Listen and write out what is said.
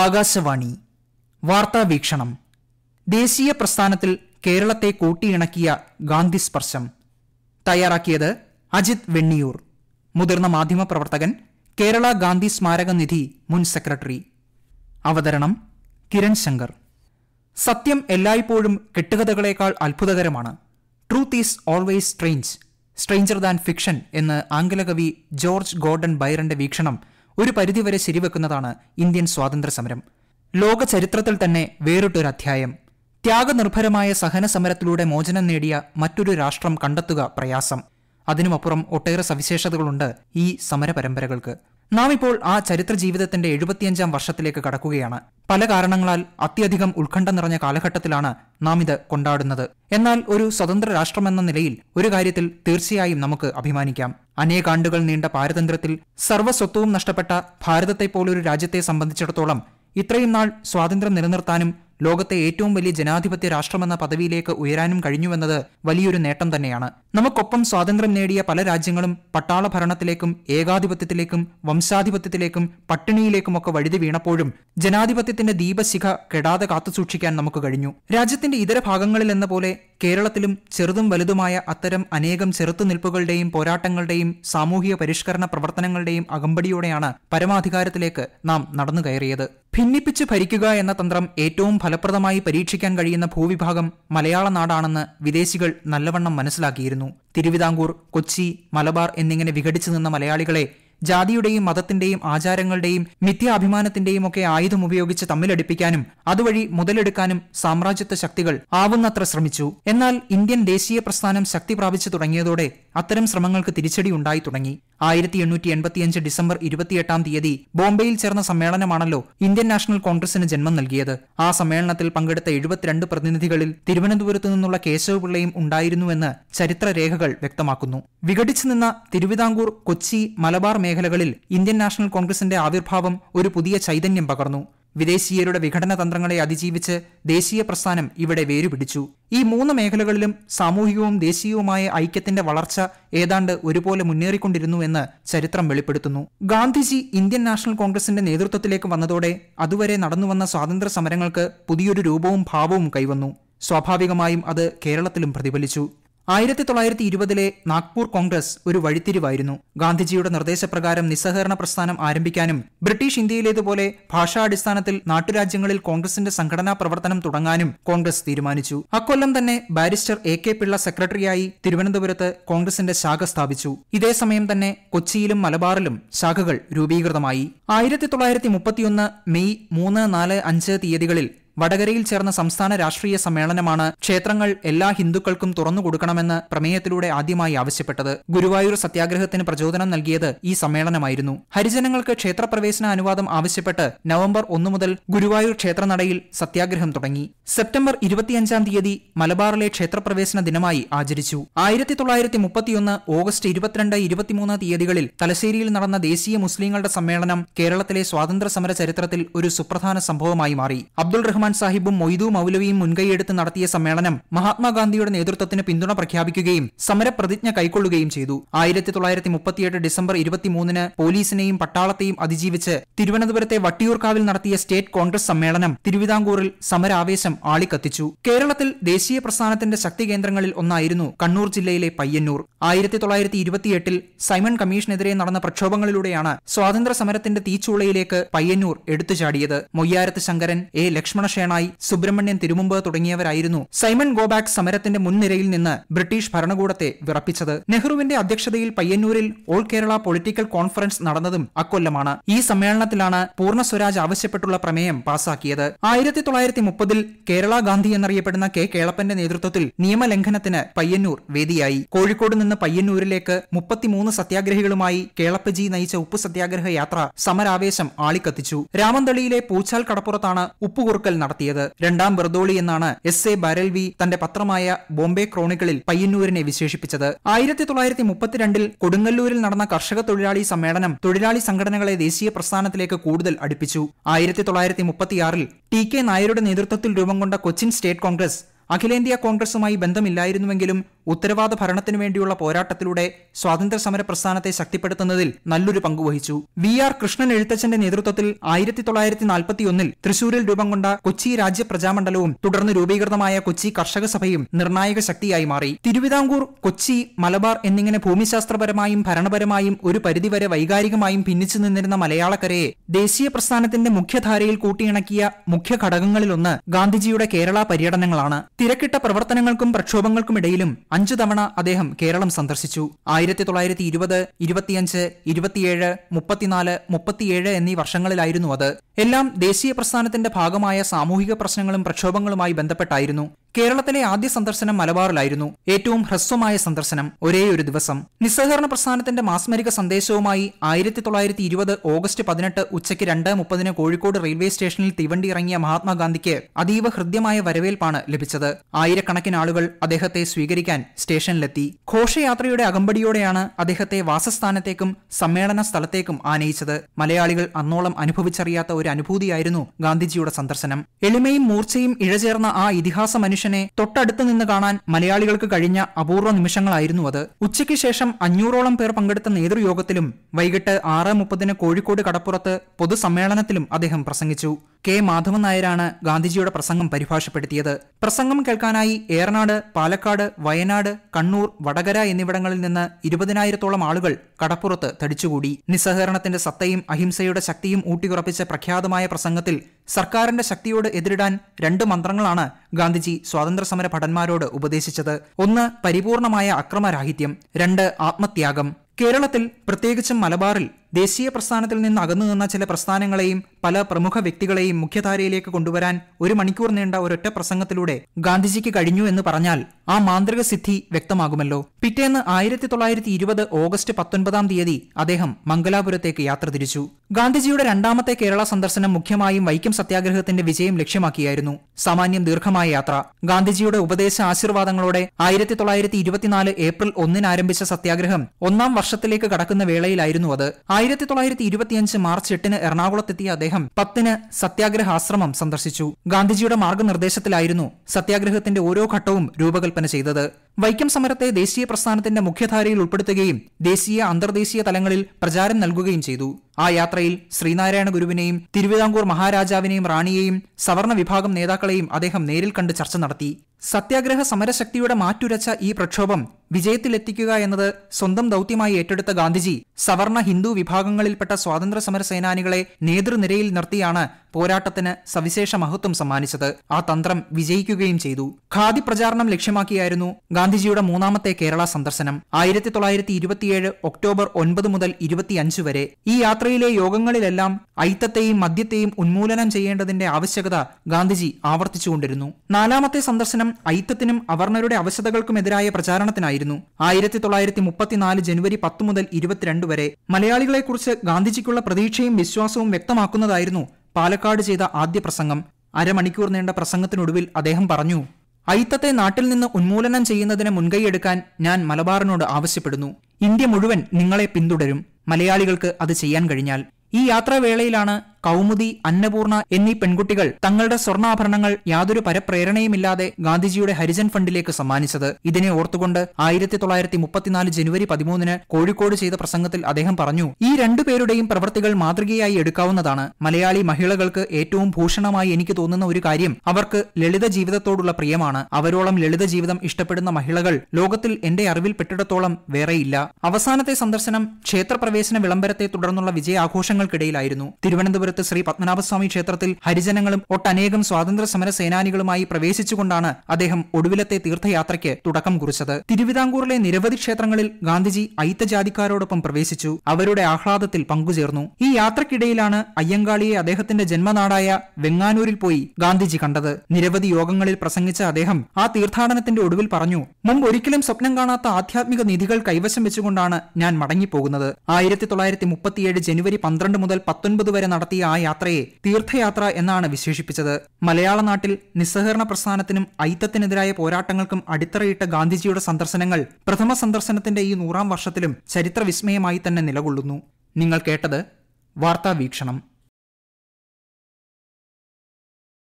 ആകാശവാണി വാർത്താ വീക്ഷണം ദേശീയ പ്രസ്ഥാനത്തിൽ കേരളത്തെ കൂട്ടിയിണക്കിയ ഗാന്ധി സ്പർശം തയ്യാറാക്കിയത് അജിത് വെണ്ണിയൂർ മുതിർന്ന മാധ്യമപ്രവർത്തകൻ കേരള ഗാന്ധി സ്മാരക നിധി മുൻ സെക്രട്ടറി അവതരണം കിരൺ ശങ്കർ സത്യം എല്ലായ്പ്പോഴും കെട്ടുകഥകളേക്കാൾ അത്ഭുതകരമാണ് truth is always strange stranger than fiction എന്ന് ആംഗലകവി ജോർജ് ഗോർഡൻ ബൈറന്റെ വീക്ഷണം ഒരു പരിധിവരെ ശരിവെക്കുന്നതാണ് ഇന്ത്യൻ സ്വാതന്ത്ര്യ സമരം ലോക ചരിത്രത്തിൽ തന്നെ വേറിട്ടൊരു അധ്യായം ത്യാഗനിർഭരമായ സഹന സമരത്തിലൂടെ മോചനം നേടിയ മറ്റൊരു രാഷ്ട്രം കണ്ടെത്തുക പ്രയാസം അതിനുമപ്പുറം ഒട്ടേറെ സവിശേഷതകളുണ്ട് ഈ സമരപരമ്പരകൾക്ക് നാം ഇപ്പോൾ ആ ചരിത്ര ജീവിതത്തിന്റെ എഴുപത്തിയഞ്ചാം വർഷത്തിലേക്ക് കടക്കുകയാണ് പല കാരണങ്ങളാൽ അത്യധികം ഉത്കണ്ഠ നിറഞ്ഞ കാലഘട്ടത്തിലാണ് നാം ഇത് കൊണ്ടാടുന്നത് എന്നാൽ ഒരു സ്വതന്ത്ര രാഷ്ട്രമെന്ന നിലയിൽ ഒരു കാര്യത്തിൽ തീർച്ചയായും നമുക്ക് അഭിമാനിക്കാം അനേകാണ്ടുകൾ നീണ്ട പാരതന്ത്രത്തിൽ സർവ്വസ്വത്വവും നഷ്ടപ്പെട്ട ഭാരതത്തെ പോലൊരു രാജ്യത്തെ സംബന്ധിച്ചിടത്തോളം ഇത്രയും നാൾ സ്വാതന്ത്ര്യം നിലനിർത്താനും ലോകത്തെ ഏറ്റവും വലിയ ജനാധിപത്യ രാഷ്ട്രമെന്ന പദവിയിലേക്ക് ഉയരാനും കഴിഞ്ഞുവെന്നത് വലിയൊരു നേട്ടം തന്നെയാണ് നമുക്കൊപ്പം സ്വാതന്ത്ര്യം നേടിയ പല രാജ്യങ്ങളും പട്ടാള ഭരണത്തിലേക്കും ഏകാധിപത്യത്തിലേക്കും വംശാധിപത്യത്തിലേക്കും പട്ടിണിയിലേക്കുമൊക്കെ വഴുതി വീണപ്പോഴും ജനാധിപത്യത്തിന്റെ ദീപശിഖ കെടാതെ കാത്തുസൂക്ഷിക്കാൻ നമുക്ക് കഴിഞ്ഞു രാജ്യത്തിന്റെ ഇതര ഭാഗങ്ങളിൽ എന്ന പോലെ കേരളത്തിലും ചെറുതും വലുതുമായ അത്തരം അനേകം ചെറുത്തുനിൽപ്പുകളുടെയും പോരാട്ടങ്ങളുടെയും സാമൂഹിക പരിഷ്കരണ പ്രവർത്തനങ്ങളുടെയും അകമ്പടിയോടെയാണ് പരമാധികാരത്തിലേക്ക് നാം നടന്നു കയറിയത് ഭിന്നിപ്പിച്ച് ഭരിക്കുക എന്ന തന്ത്രം ഏറ്റവും ഫലപ്രദമായി പരീക്ഷിക്കാൻ കഴിയുന്ന ഭൂവിഭാഗം മലയാള നാടാണെന്ന് വിദേശികൾ നല്ലവണ്ണം മനസ്സിലാക്കിയിരുന്നു തിരുവിതാംകൂർ കൊച്ചി മലബാർ എന്നിങ്ങനെ വിഘടിച്ചു നിന്ന മലയാളികളെ ജാതിയുടെയും മതത്തിന്റെയും ആചാരങ്ങളുടെയും മിഥ്യാഭിമാനത്തിന്റെയും ഒക്കെ ആയുധം ഉപയോഗിച്ച് തമ്മിലടിപ്പിക്കാനും അതുവഴി മുതലെടുക്കാനും സാമ്രാജ്യത്വ ശക്തികൾ ആവുന്നത്ര ശ്രമിച്ചു എന്നാൽ ഇന്ത്യൻ ദേശീയ പ്രസ്ഥാനം ശക്തി പ്രാപിച്ചു തുടങ്ങിയതോടെ അത്തരം ശ്രമങ്ങൾക്ക് തിരിച്ചടി ഉണ്ടായി തുടങ്ങി ആയിരത്തി എണ്ണൂറ്റി എൺപത്തിയഞ്ച് ഡിസംബർ ഇരുപത്തിയെട്ടാം തീയതി ബോംബെയിൽ ചേർന്ന സമ്മേളനമാണല്ലോ ഇന്ത്യൻ നാഷണൽ കോൺഗ്രസിന് ജന്മം നൽകിയത് ആ സമ്മേളനത്തിൽ പങ്കെടുത്ത എഴുപത്തിരണ്ട് പ്രതിനിധികളിൽ തിരുവനന്തപുരത്തു നിന്നുള്ള കേശവപിള്ളയും ഉണ്ടായിരുന്നുവെന്ന് ചരിത്രരേഖകൾ വ്യക്തമാക്കുന്നു വിഘടിച്ചു നിന്ന തിരുവിതാംകൂർ കൊച്ചി മലബാർ മേഖലകളിൽ ഇന്ത്യൻ നാഷണൽ കോൺഗ്രസിന്റെ ആവിർഭാവം ഒരു പുതിയ ചൈതന്യം പകർന്നു വിദേശീയരുടെ വിഘടന തന്ത്രങ്ങളെ അതിജീവിച്ച് ദേശീയ പ്രസ്ഥാനം ഇവിടെ വേരുപിടിച്ചു ഈ മൂന്ന് മേഖലകളിലും സാമൂഹികവും ദേശീയവുമായ ഐക്യത്തിന്റെ വളർച്ച ഏതാണ്ട് ഒരുപോലെ മുന്നേറിക്കൊണ്ടിരുന്നു എന്ന് ചരിത്രം വെളിപ്പെടുത്തുന്നു ഗാന്ധിജി ഇന്ത്യൻ നാഷണൽ കോൺഗ്രസിന്റെ നേതൃത്വത്തിലേക്ക് വന്നതോടെ അതുവരെ നടന്നുവന്ന സ്വാതന്ത്ര്യ സമരങ്ങൾക്ക് പുതിയൊരു രൂപവും ഭാവവും കൈവന്നു സ്വാഭാവികമായും അത് കേരളത്തിലും പ്രതിഫലിച്ചു ആയിരത്തി തൊള്ളായിരത്തി ഇരുപതിലെ നാഗ്പൂർ കോൺഗ്രസ് ഒരു വഴിത്തിരിവായിരുന്നു ഗാന്ധിജിയുടെ നിർദ്ദേശപ്രകാരം നിസ്സഹകരണ പ്രസ്ഥാനം ആരംഭിക്കാനും ബ്രിട്ടീഷ് ഇന്ത്യയിലേതുപോലെ ഭാഷാടിസ്ഥാനത്തിൽ നാട്ടുരാജ്യങ്ങളിൽ കോൺഗ്രസിന്റെ സംഘടനാ പ്രവർത്തനം തുടങ്ങാനും കോൺഗ്രസ് തീരുമാനിച്ചു അക്കൊല്ലം തന്നെ ബാരിസ്റ്റർ എ കെ പിള്ള സെക്രട്ടറിയായി തിരുവനന്തപുരത്ത് കോൺഗ്രസിന്റെ ശാഖ സ്ഥാപിച്ചു ഇതേ സമയം തന്നെ കൊച്ചിയിലും മലബാറിലും ശാഖകൾ രൂപീകൃതമായി ആയിരത്തി തൊള്ളായിരത്തി മുപ്പത്തിയൊന്ന് മെയ് മൂന്ന് നാല് അഞ്ച് തീയതികളിൽ വടകരയിൽ ചേർന്ന സംസ്ഥാന രാഷ്ട്രീയ സമ്മേളനമാണ് ക്ഷേത്രങ്ങൾ എല്ലാ ഹിന്ദുക്കൾക്കും തുറന്നുകൊടുക്കണമെന്ന് പ്രമേയത്തിലൂടെ ആദ്യമായി ആവശ്യപ്പെട്ടത് ഗുരുവായൂർ സത്യാഗ്രഹത്തിന് പ്രചോദനം നൽകിയത് ഈ സമ്മേളനമായിരുന്നു ഹരിജനങ്ങൾക്ക് ക്ഷേത്രപ്രവേശന അനുവാദം ആവശ്യപ്പെട്ട് നവംബർ ഒന്നു മുതൽ ഗുരുവായൂർ ക്ഷേത്രനടയിൽ സത്യാഗ്രഹം തുടങ്ങി സെപ്റ്റംബർ ഇരുപത്തിയഞ്ചാം തീയതി മലബാറിലെ ക്ഷേത്രപ്രവേശന ദിനമായി ആചരിച്ചു ആയിരത്തി തൊള്ളായിരത്തി മുപ്പത്തിയൊന്ന് ഓഗസ്റ്റ് ഇരുപത്തിരണ്ട് ഇരുപത്തിമൂന്ന് തീയതികളിൽ തലശ്ശേരിയിൽ നടന്ന ദേശീയ മുസ്ലിങ്ങളുടെ സമ്മേളനം കേരളത്തിലെ സ്വാതന്ത്ര്യ സമര ചരിത്രത്തിൽ ഒരു സുപ്രധാന സംഭവമായി മാറി അബ്ദുൾ റഹ്മാൻ സാഹിബും മൊയ്തു മൗലവിയും മുൻകൈയെടുത്ത് നടത്തിയ സമ്മേളനം മഹാത്മാഗാന്ധിയുടെ നേതൃത്വത്തിന് പിന്തുണ പ്രഖ്യാപിക്കുകയും സമരപ്രതിജ്ഞ കൈക്കൊള്ളുകയും ചെയ്തു ആയിരത്തി തൊള്ളായിരത്തി മുപ്പത്തിയെട്ട് ഡിസംബർ ഇരുപത്തിമൂന്നിന് പോലീസിനെയും പട്ടാളത്തെയും അതിജീവിച്ച് തിരുവനന്തപുരത്തെ വട്ടിയൂർക്കാവിൽ നടത്തിയ സ്റ്റേറ്റ് കോൺഗ്രസ് സമ്മേളനം തിരുവിതാംകൂറിൽ സമരാവേശം ആളിക്കത്തിച്ചു കേരളത്തിൽ ദേശീയ പ്രസ്ഥാനത്തിന്റെ ശക്തി കേന്ദ്രങ്ങളിൽ ഒന്നായിരുന്നു കണ്ണൂർ ജില്ലയിലെ പയ്യന്നൂർ ആയിരത്തി തൊള്ളായിരത്തി ഇരുപത്തിയെട്ടിൽ സൈമൺ കമ്മീഷനെതിരെ നടന്ന പ്രക്ഷോഭങ്ങളിലൂടെയാണ് സ്വാതന്ത്ര്യ സമരത്തിന്റെ തീച്ചൂളയിലേക്ക് പയ്യന്നൂർ എടുത്തുചാടിയത് മൊയ്യാരത്ത് ശങ്കരൻ എ ലക്ഷ്മണ ഷേണായി സുബ്രഹ്മണ്യൻ തിരുമുമ്പ് തുടങ്ങിയവരായിരുന്നു സൈമൺ ഗോബാക്ക് സമരത്തിന്റെ മുൻനിരയിൽ നിന്ന് ബ്രിട്ടീഷ് ഭരണകൂടത്തെ വിറപ്പിച്ചത് നെഹ്റുവിന്റെ അധ്യക്ഷതയിൽ പയ്യന്നൂരിൽ ഓൾ കേരള പൊളിറ്റിക്കൽ കോൺഫറൻസ് നടന്നതും അക്കൊല്ലമാണ് ഈ സമ്മേളനത്തിലാണ് പൂർണ്ണ സ്വരാജ് ആവശ്യപ്പെട്ടുള്ള പ്രമേയം പാസാക്കിയത് ആയിരത്തി തൊള്ളായിരത്തി മുപ്പതിൽ കേരള ഗാന്ധി എന്നറിയപ്പെടുന്ന കെ കേളപ്പന്റെ നേതൃത്വത്തിൽ നിയമലംഘനത്തിന് പയ്യന്നൂർ വേദിയായി കോഴിക്കോട് നിന്ന് പയ്യന്നൂരിലേക്ക് മുപ്പത്തിമൂന്ന് സത്യാഗ്രഹികളുമായി കേളപ്പജി നയിച്ച ഉപ്പു സത്യാഗ്രഹ യാത്ര സമരാവേശം ആളിക്കത്തിച്ചു രാമന്തളിയിലെ പൂച്ചാൽ കടപ്പുറത്താണ് ഉപ്പുകുറുക്കൽ നടത്തിയത് രണ്ടാം ബർദോളി എന്നാണ് എസ് എ ബാരൽവി തന്റെ പത്രമായ ബോംബെ ക്രോണിക്കളിൽ പയ്യന്നൂരിനെ വിശേഷിപ്പിച്ചത് ആയിരത്തി തൊള്ളായിരത്തി മുപ്പത്തിരണ്ടിൽ കൊടുങ്ങല്ലൂരിൽ നടന്ന കർഷക തൊഴിലാളി സമ്മേളനം തൊഴിലാളി സംഘടനകളെ ദേശീയ പ്രസ്ഥാനത്തിലേക്ക് കൂടുതൽ അടുപ്പിച്ചു ആയിരത്തി തൊള്ളായിരത്തി മുപ്പത്തിയാറിൽ ടി കെ നായരുടെ നേതൃത്വത്തിൽ രൂപം കൊണ്ട കൊച്ചിൻ സ്റ്റേറ്റ് കോൺഗ്രസ് അഖിലേന്ത്യാ കോൺഗ്രസുമായി ബന്ധമില്ലായിരുന്നുവെങ്കിലും ഉത്തരവാദ ഭരണത്തിനു വേണ്ടിയുള്ള പോരാട്ടത്തിലൂടെ സ്വാതന്ത്ര്യ സമര പ്രസ്ഥാനത്തെ ശക്തിപ്പെടുത്തുന്നതിൽ നല്ലൊരു പങ്കുവഹിച്ചു വി ആർ കൃഷ്ണൻ എഴുത്തച്ഛന്റെ നേതൃത്വത്തിൽ ആയിരത്തി തൊള്ളായിരത്തി നാൽപ്പത്തിയൊന്നിൽ തൃശൂരിൽ രൂപം കൊണ്ട കൊച്ചി രാജ്യപ്രജാമണ്ഡലവും തുടർന്ന് രൂപീകൃതമായ കൊച്ചി കർഷക സഭയും നിർണായക ശക്തിയായി മാറി തിരുവിതാംകൂർ കൊച്ചി മലബാർ എന്നിങ്ങനെ ഭൂമിശാസ്ത്രപരമായും ഭരണപരമായും ഒരു പരിധിവരെ വൈകാരികമായും ഭിന്നിച്ചു നിന്നിരുന്ന മലയാളക്കരയെ ദേശീയ പ്രസ്ഥാനത്തിന്റെ മുഖ്യധാരയിൽ കൂട്ടിയിണക്കിയ മുഖ്യ ഘടകങ്ങളിലൊന്ന് ഗാന്ധിജിയുടെ കേരള പര്യടനങ്ങളാണ് തിരക്കിട്ട പ്രവർത്തനങ്ങൾക്കും പ്രക്ഷോഭങ്ങൾക്കുമിടയിലും അഞ്ചു തവണ അദ്ദേഹം കേരളം സന്ദർശിച്ചു ആയിരത്തി തൊള്ളായിരത്തി ഇരുപത് ഇരുപത്തിയഞ്ച് ഇരുപത്തിയേഴ് മുപ്പത്തിനാല് മുപ്പത്തിയേഴ് എന്നീ വർഷങ്ങളിലായിരുന്നു അത് എല്ലാം ദേശീയ പ്രസ്ഥാനത്തിന്റെ ഭാഗമായ സാമൂഹിക പ്രശ്നങ്ങളും പ്രക്ഷോഭങ്ങളുമായി ബന്ധപ്പെട്ടായിരുന്നു കേരളത്തിലെ ആദ്യ സന്ദർശനം മലബാറിലായിരുന്നു ഏറ്റവും ഹ്രസ്വമായ സന്ദർശനം ഒരേയൊരു ദിവസം നിസ്സഹകരണ പ്രസ്ഥാനത്തിന്റെ മാസ്മരിക സന്ദേശവുമായി ആയിരത്തി തൊള്ളായിരത്തി ഇരുപത് ഓഗസ്റ്റ് പതിനെട്ട് ഉച്ചയ്ക്ക് രണ്ട് മുപ്പതിന് കോഴിക്കോട് റെയിൽവേ സ്റ്റേഷനിൽ തീവണ്ടി ഇറങ്ങിയ മഹാത്മാഗാന്ധിക്ക് അതീവ ഹൃദ്യമായ വരവേൽപ്പാണ് ലഭിച്ചത് ആയിരക്കണക്കിന് ആളുകൾ അദ്ദേഹത്തെ സ്വീകരിക്കാൻ സ്റ്റേഷനിലെത്തി ഘോഷയാത്രയുടെ അകമ്പടിയോടെയാണ് അദ്ദേഹത്തെ വാസസ്ഥാനത്തേക്കും സമ്മേളന സ്ഥലത്തേക്കും ആനയിച്ചത് മലയാളികൾ അന്നോളം അനുഭവിച്ചറിയാത്ത ഒരു അനുഭൂതിയായിരുന്നു ഗാന്ധിജിയുടെ സന്ദർശനം എളിമയും മൂർച്ചയും ഇഴചേർന്ന ആ ഇതിഹാസ മനുഷ്യ മനുഷ്യനെ തൊട്ടടുത്ത് നിന്ന് കാണാൻ മലയാളികൾക്ക് കഴിഞ്ഞ അപൂർവ നിമിഷങ്ങളായിരുന്നു അത് ഉച്ചയ്ക്ക് ശേഷം അഞ്ഞൂറോളം പേർ പങ്കെടുത്ത നേതൃയോഗത്തിലും വൈകിട്ട് ആറ് മുപ്പതിന് കോഴിക്കോട് കടപ്പുറത്ത് പൊതുസമ്മേളനത്തിലും അദ്ദേഹം പ്രസംഗിച്ചു കെ മാധവൻ നായരാണ് ഗാന്ധിജിയുടെ പ്രസംഗം പരിഭാഷപ്പെടുത്തിയത് പ്രസംഗം കേൾക്കാനായി ഏറനാട് പാലക്കാട് വയനാട് കണ്ണൂർ വടകര എന്നിവിടങ്ങളിൽ നിന്ന് ഇരുപതിനായിരത്തോളം ആളുകൾ കടപ്പുറത്ത് തടിച്ചുകൂടി നിസ്സഹകരണത്തിന്റെ സത്തയും അഹിംസയുടെ ശക്തിയും ഊട്ടിയുറപ്പിച്ച പ്രഖ്യാതമായ പ്രസംഗത്തിൽ സർക്കാരിന്റെ ശക്തിയോട് എതിരിടാൻ രണ്ട് മന്ത്രങ്ങളാണ് ഗാന്ധിജി സമര ഭടന്മാരോട് ഉപദേശിച്ചത് ഒന്ന് പരിപൂർണമായ അക്രമരാഹിത്യം രണ്ട് ആത്മത്യാഗം കേരളത്തിൽ പ്രത്യേകിച്ചും മലബാറിൽ ദേശീയ പ്രസ്ഥാനത്തിൽ നിന്ന് അകന്നു നിന്ന ചില പ്രസ്ഥാനങ്ങളെയും പല പ്രമുഖ വ്യക്തികളെയും മുഖ്യധാരയിലേക്ക് കൊണ്ടുവരാൻ ഒരു മണിക്കൂർ നീണ്ട ഒരൊറ്റ പ്രസംഗത്തിലൂടെ ഗാന്ധിജിക്ക് കഴിഞ്ഞു എന്ന് പറഞ്ഞാൽ ആ മാന്ത്രിക സിദ്ധി വ്യക്തമാകുമല്ലോ പിറ്റേന്ന് ആയിരത്തി തൊള്ളായിരത്തി ഇരുപത് ഓഗസ്റ്റ് പത്തൊൻപതാം തീയതി അദ്ദേഹം മംഗലാപുരത്തേക്ക് യാത്ര തിരിച്ചു ഗാന്ധിജിയുടെ രണ്ടാമത്തെ കേരള സന്ദർശനം മുഖ്യമായും വൈക്കം സത്യാഗ്രഹത്തിന്റെ വിജയം ലക്ഷ്യമാക്കിയായിരുന്നു സാമാന്യം ദീർഘമായ യാത്ര ഗാന്ധിജിയുടെ ഉപദേശ ആശീർവാദങ്ങളോടെ ആയിരത്തി തൊള്ളായിരത്തി ഇരുപത്തിനാല് ഏപ്രിൽ ഒന്നിന് ആരംഭിച്ച സത്യാഗ്രഹം ഒന്നാം വർഷത്തിലേക്ക് കടക്കുന്ന വേളയിലായിരുന്നു അത് ആയിരത്തി തൊള്ളായിരത്തി ഇരുപത്തിയഞ്ച് മാർച്ച് എട്ടിന് എറണാകുളത്തെത്തിയ അദ്ദേഹം പത്തിന് സത്യാഗ്രഹാശ്രമം ആശ്രമം സന്ദർശിച്ചു ഗാന്ധിജിയുടെ മാർഗനിർദ്ദേശത്തിലായിരുന്നു സത്യാഗ്രഹത്തിന്റെ ഓരോ ഘട്ടവും രൂപകൽപ്പന ചെയ്തത് വൈക്കം സമരത്തെ ദേശീയ പ്രസ്ഥാനത്തിന്റെ മുഖ്യധാരയിൽ ഉൾപ്പെടുത്തുകയും ദേശീയ അന്തർദേശീയ തലങ്ങളിൽ പ്രചാരം നൽകുകയും ചെയ്തു ആ യാത്രയിൽ ശ്രീനാരായണ ഗുരുവിനെയും തിരുവിതാംകൂർ മഹാരാജാവിനെയും റാണിയെയും സവർണ വിഭാഗം നേതാക്കളെയും അദ്ദേഹം നേരിൽ കണ്ട് ചർച്ച നടത്തി സത്യാഗ്രഹ സമരശക്തിയുടെ മാറ്റുരച്ച ഈ പ്രക്ഷോഭം വിജയത്തിലെത്തിക്കുക എന്നത് സ്വന്തം ദൌത്യമായി ഏറ്റെടുത്ത ഗാന്ധിജി സവർണ ഹിന്ദു വിഭാഗങ്ങളിൽപ്പെട്ട സ്വാതന്ത്ര്യ സമര സേനാനികളെ നേതൃനിരയിൽ നിർത്തിയാണ് പോരാട്ടത്തിന് സവിശേഷ മഹത്വം സമ്മാനിച്ചത് ആ തന്ത്രം വിജയിക്കുകയും ചെയ്തു ഖാദി പ്രചാരണം ലക്ഷ്യമാക്കിയായിരുന്നു ഗാന്ധിജിയുടെ മൂന്നാമത്തെ കേരള സന്ദർശനം ആയിരത്തി തൊള്ളായിരത്തി ഇരുപത്തിയേഴ് ഒക്ടോബർ ഒൻപത് മുതൽ ഇരുപത്തിയഞ്ച് വരെ ഈ യാത്രയിലെ യോഗങ്ങളിലെല്ലാം ഐത്തത്തെയും മദ്യത്തെയും ഉന്മൂലനം ചെയ്യേണ്ടതിന്റെ ആവശ്യകത ഗാന്ധിജി ആവർത്തിച്ചുകൊണ്ടിരുന്നു നാലാമത്തെ സന്ദർശനം ഐത്തത്തിനും അവർണരുടെ അവശതകൾക്കുമെതിരായ പ്രചാരണത്തിനായിരുന്നു ആയിരത്തി തൊള്ളായിരത്തി മുപ്പത്തിനാല് ജനുവരി പത്ത് മുതൽ ഇരുപത്തിരണ്ട് വരെ മലയാളികളെക്കുറിച്ച് ഗാന്ധിജിക്കുള്ള പ്രതീക്ഷയും വിശ്വാസവും വ്യക്തമാക്കുന്നതായിരുന്നു പാലക്കാട് ചെയ്ത ആദ്യ പ്രസംഗം അരമണിക്കൂർ നീണ്ട പ്രസംഗത്തിനൊടുവിൽ അദ്ദേഹം പറഞ്ഞു അയിത്തത്തെ നാട്ടിൽ നിന്ന് ഉന്മൂലനം ചെയ്യുന്നതിന് മുൻകൈയെടുക്കാൻ ഞാൻ മലബാറിനോട് ആവശ്യപ്പെടുന്നു ഇന്ത്യ മുഴുവൻ നിങ്ങളെ പിന്തുടരും മലയാളികൾക്ക് അത് ചെയ്യാൻ കഴിഞ്ഞാൽ ഈ യാത്രാവേളയിലാണ് കൗമുദി അന്നപൂർണ എന്നീ പെൺകുട്ടികൾ തങ്ങളുടെ സ്വർണ്ണാഭരണങ്ങൾ യാതൊരു പരപ്രേരണയുമില്ലാതെ ഗാന്ധിജിയുടെ ഹരിജൻ ഫണ്ടിലേക്ക് സമ്മാനിച്ചത് ഇതിനെ ഓർത്തുകൊണ്ട് ആയിരത്തി തൊള്ളായിരത്തി മുപ്പത്തിനാല് ജനുവരി പതിമൂന്നിന് കോഴിക്കോട് ചെയ്ത പ്രസംഗത്തിൽ അദ്ദേഹം പറഞ്ഞു ഈ രണ്ടുപേരുടെയും പ്രവൃത്തികൾ മാതൃകയായി എടുക്കാവുന്നതാണ് മലയാളി മഹിളകൾക്ക് ഏറ്റവും ഭൂഷണമായി എനിക്ക് തോന്നുന്ന ഒരു കാര്യം അവർക്ക് ലളിത ജീവിതത്തോടുള്ള പ്രിയമാണ് അവരോളം ലളിത ജീവിതം ഇഷ്ടപ്പെടുന്ന മഹിളകൾ ലോകത്തിൽ എന്റെ അറിവിൽ പെട്ടിടത്തോളം വേറെയില്ല അവസാനത്തെ സന്ദർശനം ക്ഷേത്രപ്രവേശന വിളംബരത്തെ തുടർന്നുള്ള വിജയാഘോഷങ്ങൾക്കിടയിലായിരുന്നു തിരുവനന്തപുരത്ത് തിരുവനന്തപുരത്ത് ശ്രീ പത്മനാഭസ്വാമി ക്ഷേത്രത്തിൽ ഹരിജനങ്ങളും ഒട്ടനേകം സ്വാതന്ത്ര്യ സമര സേനാനികളുമായി പ്രവേശിച്ചുകൊണ്ടാണ് അദ്ദേഹം ഒടുവിലത്തെ തീർത്ഥയാത്രയ്ക്ക് തുടക്കം കുറിച്ചത് തിരുവിതാംകൂറിലെ നിരവധി ക്ഷേത്രങ്ങളിൽ ഗാന്ധിജി ഐത്തജാതിക്കാരോടൊപ്പം പ്രവേശിച്ചു അവരുടെ ആഹ്ലാദത്തിൽ പങ്കുചേർന്നു ഈ യാത്രക്കിടയിലാണ് അയ്യങ്കാളിയെ അദ്ദേഹത്തിന്റെ ജന്മനാടായ വെങ്ങാനൂരിൽ പോയി ഗാന്ധിജി കണ്ടത് നിരവധി യോഗങ്ങളിൽ പ്രസംഗിച്ച അദ്ദേഹം ആ തീർത്ഥാടനത്തിന്റെ ഒടുവിൽ പറഞ്ഞു മുമ്പ് ഒരിക്കലും സ്വപ്നം കാണാത്ത ആധ്യാത്മിക നിധികൾ കൈവശം വെച്ചുകൊണ്ടാണ് ഞാൻ മടങ്ങിപ്പോകുന്നത് ആയിരത്തി തൊള്ളായിരത്തി മുപ്പത്തിയേഴ് ജനുവരി പന്ത്രണ്ട് മുതൽ പത്തൊൻപത് വരെ നടത്തിയ ആ യാത്രയെ തീർത്ഥയാത്ര എന്നാണ് വിശേഷിപ്പിച്ചത് മലയാള നാട്ടിൽ നിസ്സഹകരണ പ്രസ്ഥാനത്തിനും ഐത്തത്തിനെതിരായ പോരാട്ടങ്ങൾക്കും അടിത്തറയിട്ട ഗാന്ധിജിയുടെ സന്ദർശനങ്ങൾ പ്രഥമ സന്ദർശനത്തിന്റെ ഈ നൂറാം വർഷത്തിലും ചരിത്ര വിസ്മയമായി തന്നെ നിലകൊള്ളുന്നു നിങ്ങൾ കേട്ടത് വാർത്താ വീക്ഷണം